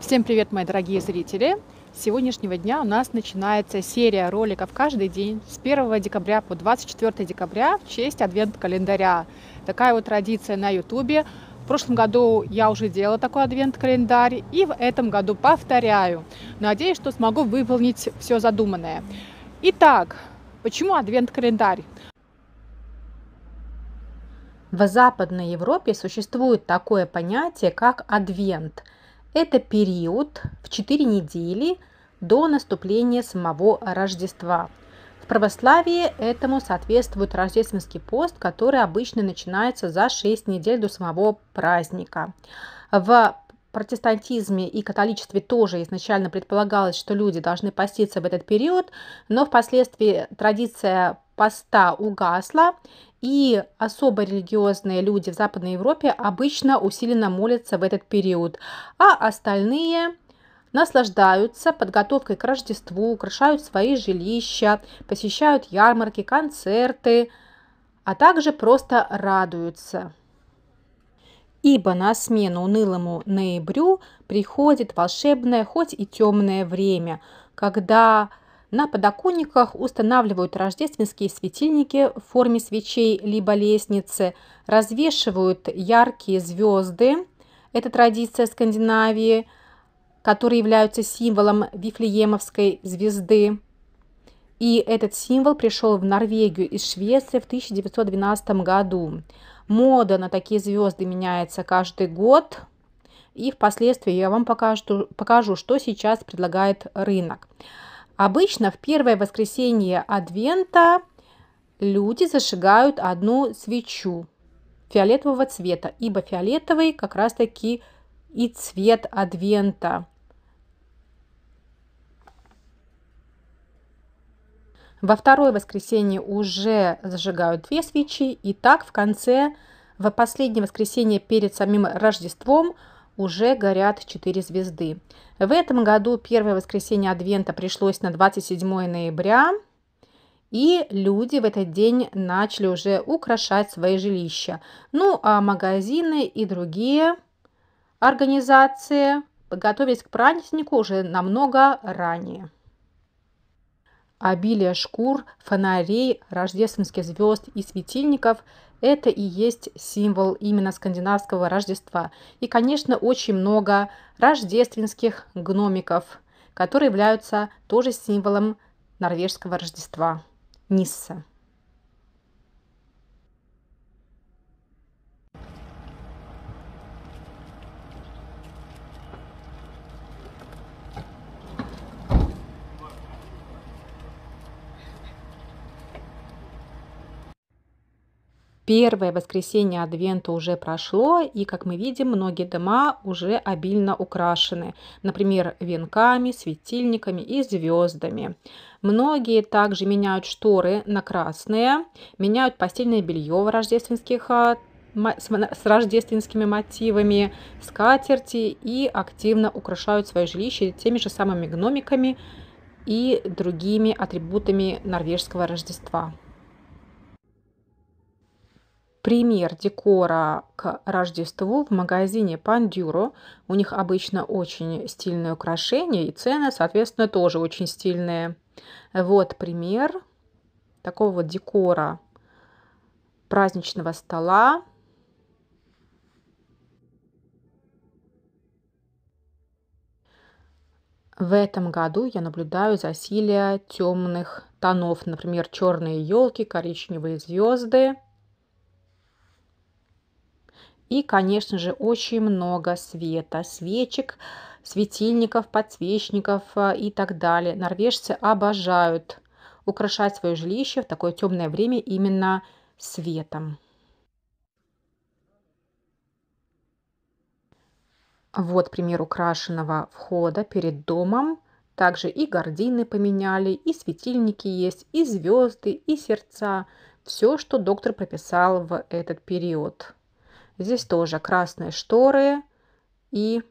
Всем привет, мои дорогие зрители! С сегодняшнего дня у нас начинается серия роликов каждый день с 1 декабря по 24 декабря в честь адвент-календаря. Такая вот традиция на ютубе. В прошлом году я уже делала такой адвент-календарь и в этом году повторяю. Надеюсь, что смогу выполнить все задуманное. Итак, почему адвент-календарь? В Западной Европе существует такое понятие, как адвент – это период в 4 недели до наступления самого Рождества. В православии этому соответствует рождественский пост, который обычно начинается за 6 недель до самого праздника. В протестантизме и католичестве тоже изначально предполагалось, что люди должны поститься в этот период, но впоследствии традиция поста угасла, и особо религиозные люди в Западной Европе обычно усиленно молятся в этот период, а остальные наслаждаются подготовкой к Рождеству, украшают свои жилища, посещают ярмарки, концерты, а также просто радуются. Ибо на смену унылому ноябрю приходит волшебное, хоть и темное время, когда на подоконниках устанавливают рождественские светильники в форме свечей либо лестницы, развешивают яркие звезды, это традиция Скандинавии, которые являются символом Вифлеемовской звезды. И этот символ пришел в Норвегию из Швеции в 1912 году. Мода на такие звезды меняется каждый год. И впоследствии я вам покажу, покажу что сейчас предлагает рынок. Обычно в первое воскресенье Адвента люди зажигают одну свечу фиолетового цвета, ибо фиолетовый как раз-таки и цвет Адвента. Во второе воскресенье уже зажигают две свечи, и так в конце, в последнее воскресенье перед самим Рождеством – уже горят 4 звезды. В этом году первое воскресенье Адвента пришлось на 27 ноября, и люди в этот день начали уже украшать свои жилища. Ну а магазины и другие организации подготовились к празднику уже намного ранее. Обилие шкур, фонарей, рождественских звезд и светильников – это и есть символ именно скандинавского Рождества. И, конечно, очень много рождественских гномиков, которые являются тоже символом норвежского Рождества. Нисса. Первое воскресенье Адвента уже прошло, и, как мы видим, многие дома уже обильно украшены, например, венками, светильниками и звездами. Многие также меняют шторы на красные, меняют постельное белье в рождественских а, с рождественскими мотивами, скатерти и активно украшают свое жилище теми же самыми гномиками и другими атрибутами норвежского Рождества пример декора к Рождеству в магазине Пандюро. У них обычно очень стильные украшения и цены, соответственно, тоже очень стильные. Вот пример такого вот декора праздничного стола. В этом году я наблюдаю засилие темных тонов, например, черные елки, коричневые звезды. И, конечно же, очень много света, свечек, светильников, подсвечников э, и так далее. Норвежцы обожают украшать свое жилище в такое темное время именно светом. Вот пример украшенного входа перед домом. Также и гардины поменяли, и светильники есть, и звезды, и сердца. Все, что доктор прописал в этот период. Здесь тоже красные шторы и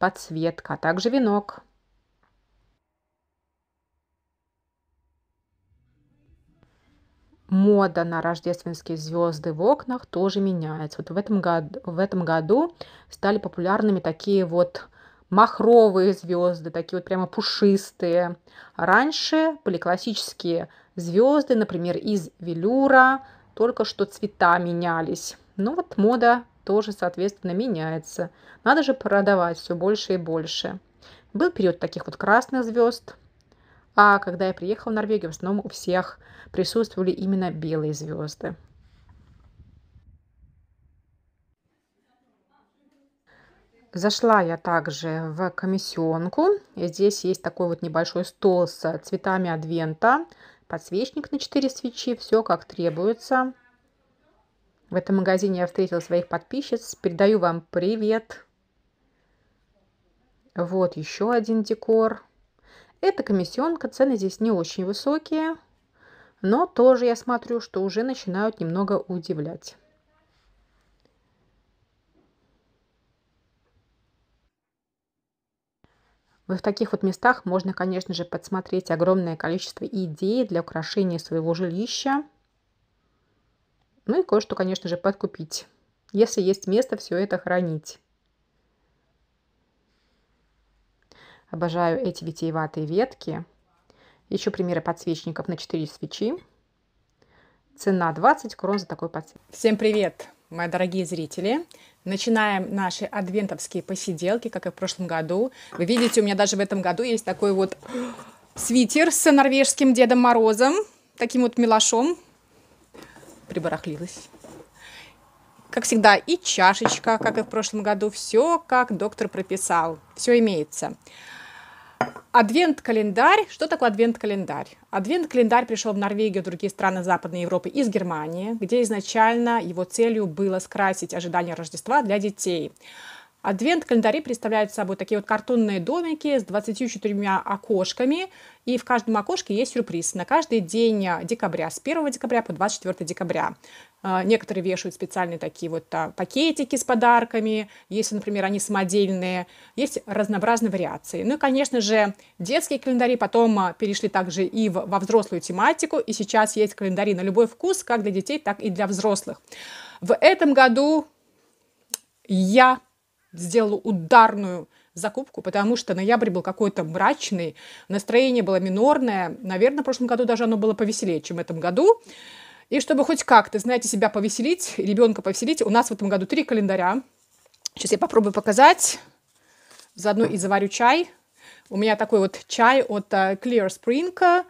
подсветка, а также венок. мода на рождественские звезды в окнах тоже меняется. Вот в этом году, в этом году стали популярными такие вот махровые звезды, такие вот прямо пушистые. Раньше были классические звезды, например, из велюра, только что цвета менялись. Но ну вот мода тоже, соответственно, меняется. Надо же продавать все больше и больше. Был период таких вот красных звезд, а когда я приехала в Норвегию, в основном у всех присутствовали именно белые звезды. Зашла я также в комиссионку. Здесь есть такой вот небольшой стол с цветами адвента, подсвечник на 4 свечи, все как требуется. В этом магазине я встретила своих подписчиц. Передаю вам привет. Вот еще один декор. Это комиссионка. Цены здесь не очень высокие. Но тоже я смотрю, что уже начинают немного удивлять. В таких вот местах можно, конечно же, подсмотреть огромное количество идей для украшения своего жилища. Ну и кое-что, конечно же, подкупить. Если есть место все это хранить. Обожаю эти витиеватые ветки. Еще примеры подсвечников на 4 свечи. Цена 20 крон за такой подсвечник. Всем привет, мои дорогие зрители. Начинаем наши адвентовские посиделки, как и в прошлом году. Вы видите, у меня даже в этом году есть такой вот свитер с норвежским Дедом Морозом. Таким вот милашом прибарахлилась. Как всегда, и чашечка, как и в прошлом году, все, как доктор прописал, все имеется. Адвент-календарь. Что такое адвент-календарь? Адвент-календарь пришел в Норвегию и другие страны Западной Европы из Германии, где изначально его целью было скрасить ожидания Рождества для детей – Адвент-календари представляют собой такие вот картонные домики с 24 окошками, и в каждом окошке есть сюрприз. На каждый день а, декабря, с 1 декабря по 24 декабря. А, некоторые вешают специальные такие вот а, пакетики с подарками, если, например, они самодельные. Есть разнообразные вариации. Ну и, конечно же, детские календари потом перешли также и в во взрослую тематику. И сейчас есть календари на любой вкус, как для детей, так и для взрослых. В этом году я сделала ударную закупку, потому что ноябрь был какой-то мрачный, настроение было минорное. Наверное, в прошлом году даже оно было повеселее, чем в этом году. И чтобы хоть как-то, знаете, себя повеселить, ребенка повеселить, у нас в этом году три календаря. Сейчас я попробую показать. Заодно и заварю чай. У меня такой вот чай от э, Clear Spring,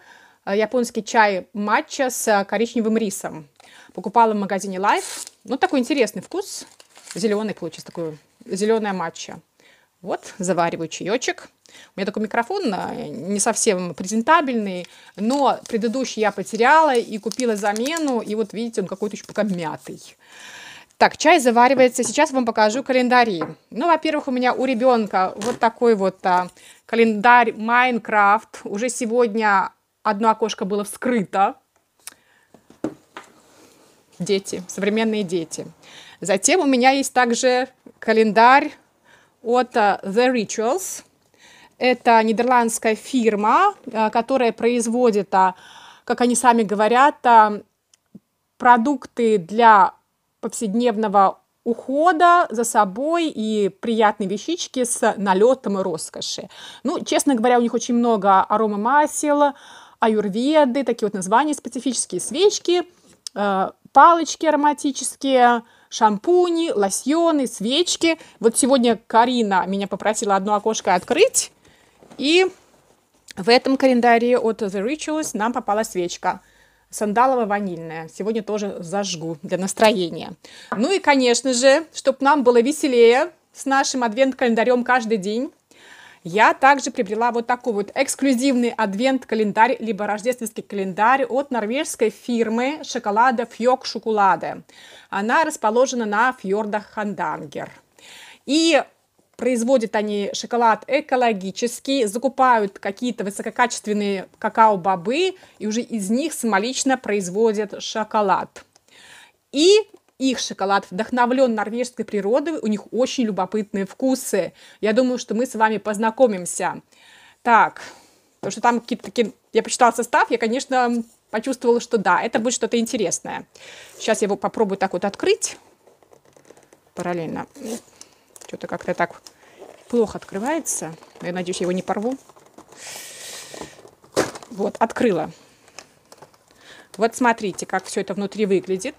э, японский чай матча с э, коричневым рисом. Покупала в магазине Life. Ну, такой интересный вкус. Зеленый получился такой зеленая матча. Вот, завариваю чаечек. У меня такой микрофон э, не совсем презентабельный, но предыдущий я потеряла и купила замену, и вот видите, он какой-то еще пока мятый. Так, чай заваривается. Сейчас вам покажу календари. Ну, во-первых, у меня у ребенка вот такой вот а, календарь Майнкрафт. Уже сегодня одно окошко было вскрыто. Дети, современные дети. Затем у меня есть также календарь от The Rituals. Это нидерландская фирма, э, которая производит, а, как они сами говорят, а, продукты для повседневного ухода за собой и приятные вещички с налетом роскоши. Ну, честно говоря, у них очень много аромамасел, аюрведы, такие вот названия специфические, свечки, э, палочки ароматические – шампуни, лосьоны, свечки. Вот сегодня Карина меня попросила одно окошко открыть, и в этом календаре от The Rituals нам попала свечка сандалово ванильная. Сегодня тоже зажгу для настроения. Ну и, конечно же, чтобы нам было веселее с нашим адвент-календарем каждый день, я также приобрела вот такой вот эксклюзивный адвент-календарь, либо рождественский календарь от норвежской фирмы шоколада Фьок Шоколада. Она расположена на фьордах Хандангер. И производят они шоколад экологический, закупают какие-то высококачественные какао-бобы, и уже из них самолично производят шоколад. И их шоколад вдохновлен норвежской природой, у них очень любопытные вкусы. Я думаю, что мы с вами познакомимся. Так, потому что там какие-то такие... Я почитала состав, я, конечно, почувствовала, что да, это будет что-то интересное. Сейчас я его попробую так вот открыть параллельно. Что-то как-то так плохо открывается. Я надеюсь, я его не порву. Вот, открыла. Вот смотрите, как все это внутри выглядит.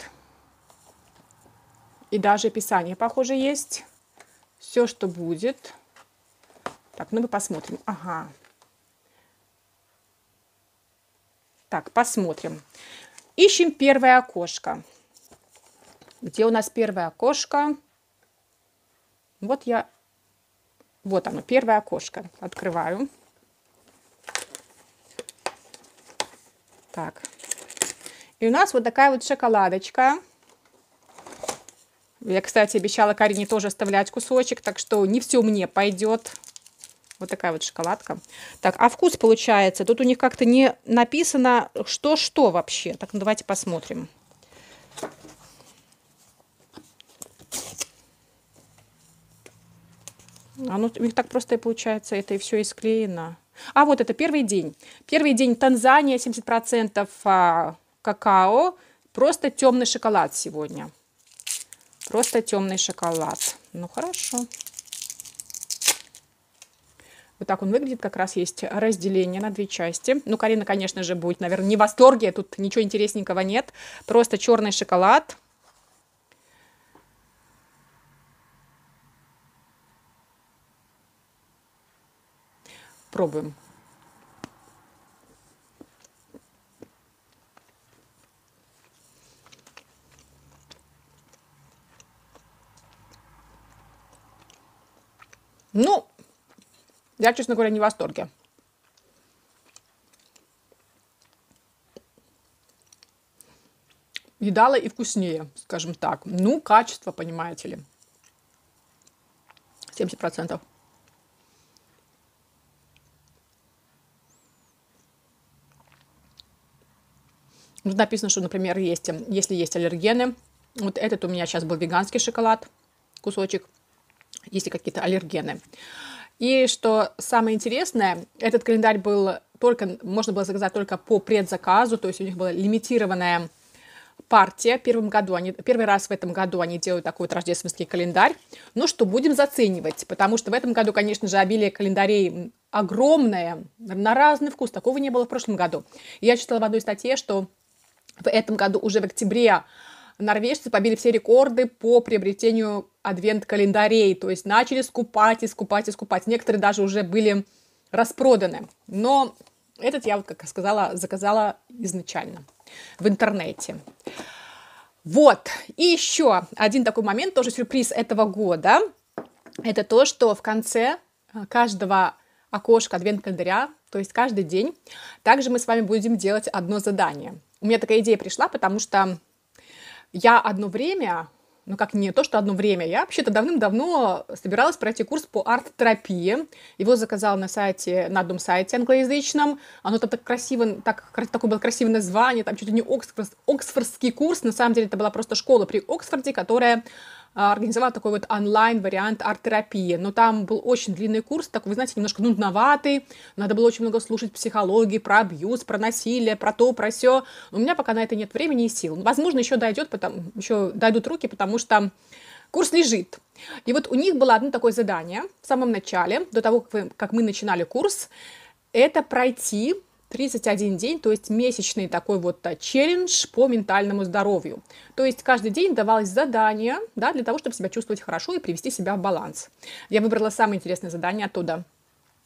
И даже описание, похоже, есть. Все, что будет. Так, ну мы посмотрим. Ага. Так, посмотрим. Ищем первое окошко. Где у нас первое окошко? Вот я... Вот оно, первое окошко. Открываю. Так. И у нас вот такая вот шоколадочка. Я, кстати, обещала Карине тоже оставлять кусочек, так что не все мне пойдет. Вот такая вот шоколадка. Так, а вкус получается? Тут у них как-то не написано, что-что вообще. Так, ну давайте посмотрим. А ну, у них так просто и получается, это и все и склеено. А вот это первый день. Первый день Танзания, 70% а, какао, просто темный шоколад сегодня. Просто темный шоколад. Ну хорошо. Вот так он выглядит. Как раз есть разделение на две части. Ну, Карина, конечно же, будет, наверное, не в восторге. Тут ничего интересненького нет. Просто черный шоколад. Пробуем. Я, честно говоря, не в восторге. Едала и вкуснее, скажем так. Ну, качество, понимаете ли. 70%. Тут написано, что, например, есть, если есть аллергены. Вот этот у меня сейчас был веганский шоколад, кусочек. Если какие-то аллергены. И что самое интересное, этот календарь был только, можно было заказать только по предзаказу, то есть у них была лимитированная партия. Первым году они, первый раз в этом году они делают такой вот рождественский календарь. Ну что, будем заценивать, потому что в этом году, конечно же, обилие календарей огромное, на разный вкус. Такого не было в прошлом году. Я читала в одной статье, что в этом году уже в октябре норвежцы побили все рекорды по приобретению адвент-календарей, то есть начали скупать и скупать и скупать. Некоторые даже уже были распроданы. Но этот я, вот, как сказала, заказала изначально в интернете. Вот. И еще один такой момент, тоже сюрприз этого года. Это то, что в конце э, каждого окошка адвент-календаря, то есть каждый день, также мы с вами будем делать одно задание. У меня такая идея пришла, потому что я одно время ну как не то, что одно время. Я вообще-то давным-давно собиралась пройти курс по арт-терапии. Его заказала на сайте, на одном сайте англоязычном. Оно там так красиво, так, такое было красивое название, там что-то не Оксфорд, Оксфордский курс. На самом деле это была просто школа при Оксфорде, которая а, организовала такой вот онлайн-вариант арт-терапии. Но там был очень длинный курс, такой, вы знаете, немножко нудноватый. Надо было очень много слушать психологии, про абьюз, про насилие, про то, про все. У меня пока на это нет времени и сил. Возможно, еще дойдет, потому, еще дойдут руки, потому что курс лежит. И вот у них было одно такое задание в самом начале, до того, как, вы, как мы начинали курс, это пройти 31 день, то есть месячный такой вот а, челлендж по ментальному здоровью. То есть каждый день давалось задание да, для того, чтобы себя чувствовать хорошо и привести себя в баланс. Я выбрала самое интересное задание оттуда.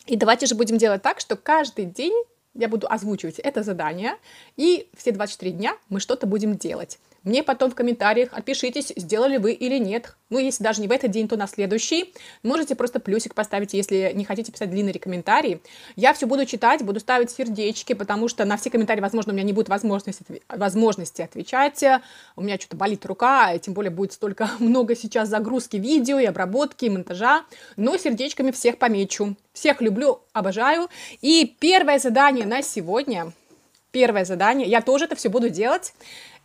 И давайте же будем делать так, что каждый день я буду озвучивать это задание, и все 24 дня мы что-то будем делать. Мне потом в комментариях отпишитесь, сделали вы или нет. Ну, если даже не в этот день, то на следующий. Можете просто плюсик поставить, если не хотите писать длинные комментарии. Я все буду читать, буду ставить сердечки, потому что на все комментарии, возможно, у меня не будет возможности, возможности отвечать. У меня что-то болит рука, тем более будет столько много сейчас загрузки видео и обработки, и монтажа. Но сердечками всех помечу. Всех люблю, обожаю. И первое задание на сегодня. Первое задание. Я тоже это все буду делать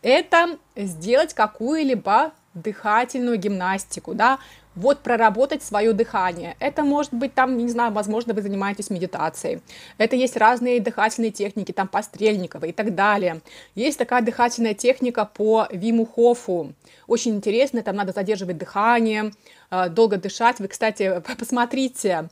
это сделать какую-либо дыхательную гимнастику, да, вот проработать свое дыхание. Это может быть там, не знаю, возможно, вы занимаетесь медитацией. Это есть разные дыхательные техники, там пострельникова и так далее. Есть такая дыхательная техника по Виму Очень интересно, там надо задерживать дыхание, э, долго дышать. Вы, кстати, посмотрите,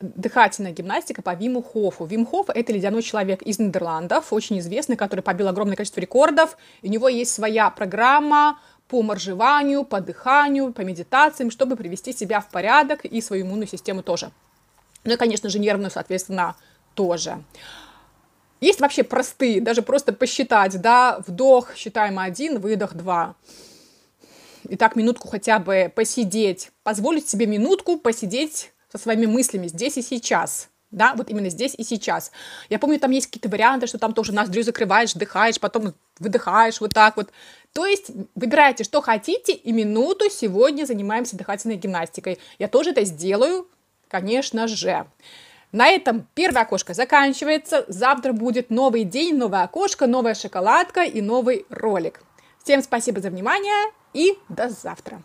дыхательная гимнастика по Виму Хофу. Вим Хоф – это ледяной человек из Нидерландов, очень известный, который побил огромное количество рекордов. У него есть своя программа по моржеванию, по дыханию, по медитациям, чтобы привести себя в порядок и свою иммунную систему тоже. Ну и, конечно же, нервную, соответственно, тоже. Есть вообще простые, даже просто посчитать, да, вдох считаем один, выдох два. И так минутку хотя бы посидеть, позволить себе минутку посидеть со своими мыслями здесь и сейчас. Да, вот именно здесь и сейчас. Я помню, там есть какие-то варианты, что там тоже ноздрю закрываешь, вдыхаешь, потом выдыхаешь, вот так вот. То есть выбирайте, что хотите, и минуту сегодня занимаемся дыхательной гимнастикой. Я тоже это сделаю, конечно же. На этом первое окошко заканчивается. Завтра будет новый день, новое окошко, новая шоколадка и новый ролик. Всем спасибо за внимание и до завтра.